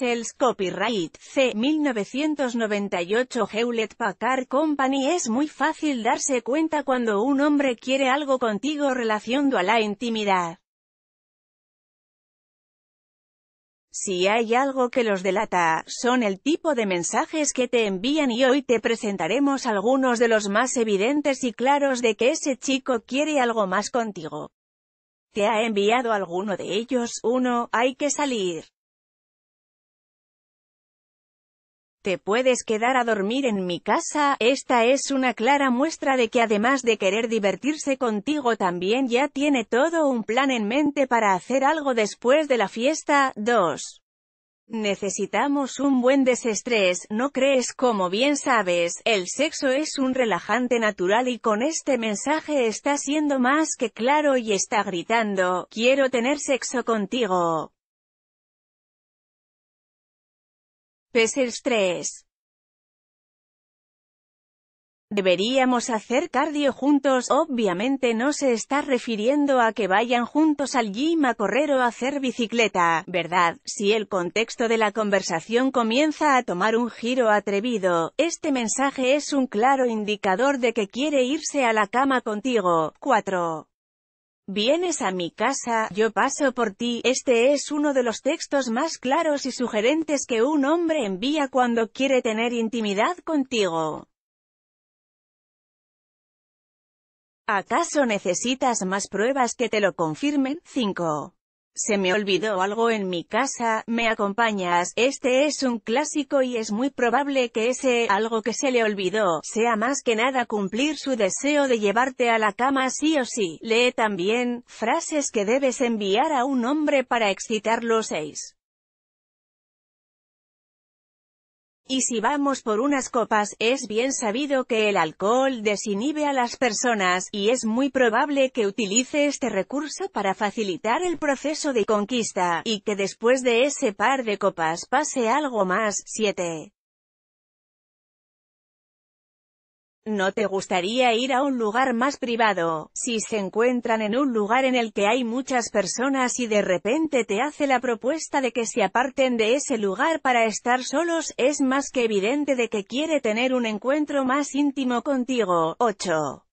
el Copyright C. 1998 Hewlett Packard Company Es muy fácil darse cuenta cuando un hombre quiere algo contigo relacionado a la intimidad. Si hay algo que los delata, son el tipo de mensajes que te envían y hoy te presentaremos algunos de los más evidentes y claros de que ese chico quiere algo más contigo. ¿Te ha enviado alguno de ellos? Uno, Hay que salir. ¿Te puedes quedar a dormir en mi casa? Esta es una clara muestra de que además de querer divertirse contigo también ya tiene todo un plan en mente para hacer algo después de la fiesta. 2. Necesitamos un buen desestrés, ¿no crees? Como bien sabes, el sexo es un relajante natural y con este mensaje está siendo más que claro y está gritando, quiero tener sexo contigo. 3. Deberíamos hacer cardio juntos, obviamente no se está refiriendo a que vayan juntos al gym a correr o a hacer bicicleta, ¿verdad? Si el contexto de la conversación comienza a tomar un giro atrevido, este mensaje es un claro indicador de que quiere irse a la cama contigo. 4. Vienes a mi casa, yo paso por ti, este es uno de los textos más claros y sugerentes que un hombre envía cuando quiere tener intimidad contigo. ¿Acaso necesitas más pruebas que te lo confirmen? 5. Se me olvidó algo en mi casa, ¿me acompañas? Este es un clásico y es muy probable que ese algo que se le olvidó sea más que nada cumplir su deseo de llevarte a la cama sí o sí. Lee también, frases que debes enviar a un hombre para excitarlo 6. Y si vamos por unas copas, es bien sabido que el alcohol desinhibe a las personas, y es muy probable que utilice este recurso para facilitar el proceso de conquista, y que después de ese par de copas pase algo más. 7. ¿No te gustaría ir a un lugar más privado? Si se encuentran en un lugar en el que hay muchas personas y de repente te hace la propuesta de que se aparten de ese lugar para estar solos, es más que evidente de que quiere tener un encuentro más íntimo contigo. 8.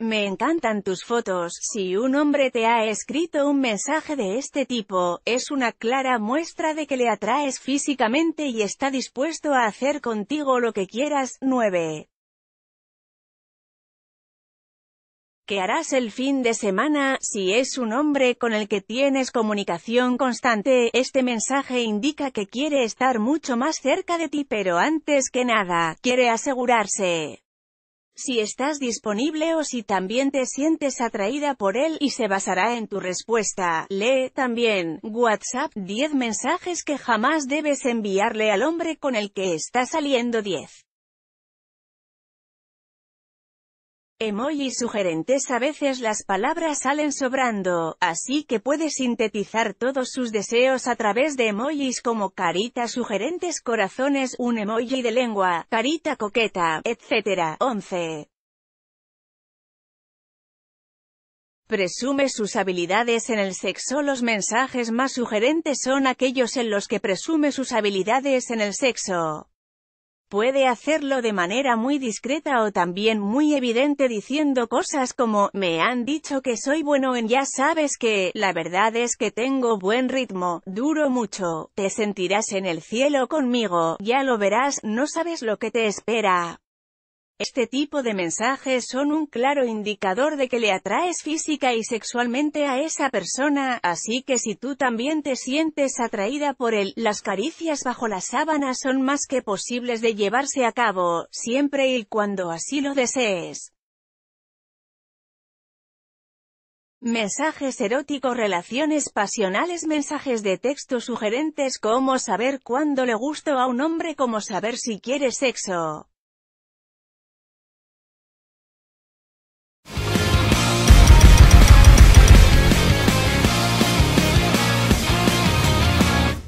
Me encantan tus fotos. Si un hombre te ha escrito un mensaje de este tipo, es una clara muestra de que le atraes físicamente y está dispuesto a hacer contigo lo que quieras. 9. ¿Qué harás el fin de semana? Si es un hombre con el que tienes comunicación constante, este mensaje indica que quiere estar mucho más cerca de ti pero antes que nada, quiere asegurarse si estás disponible o si también te sientes atraída por él, y se basará en tu respuesta. Lee, también, WhatsApp, 10 mensajes que jamás debes enviarle al hombre con el que está saliendo 10. emojis sugerentes a veces las palabras salen sobrando, así que puede sintetizar todos sus deseos a través de emojis como caritas sugerentes corazones, un emoji de lengua, carita coqueta, etc. 11. Presume sus habilidades en el sexo Los mensajes más sugerentes son aquellos en los que presume sus habilidades en el sexo. Puede hacerlo de manera muy discreta o también muy evidente diciendo cosas como, me han dicho que soy bueno en ya sabes que, la verdad es que tengo buen ritmo, duro mucho, te sentirás en el cielo conmigo, ya lo verás, no sabes lo que te espera. Este tipo de mensajes son un claro indicador de que le atraes física y sexualmente a esa persona, así que si tú también te sientes atraída por él, las caricias bajo la sábana son más que posibles de llevarse a cabo, siempre y cuando así lo desees. Mensajes eróticos Relaciones pasionales Mensajes de texto sugerentes Cómo saber cuándo le gusto a un hombre Cómo saber si quiere sexo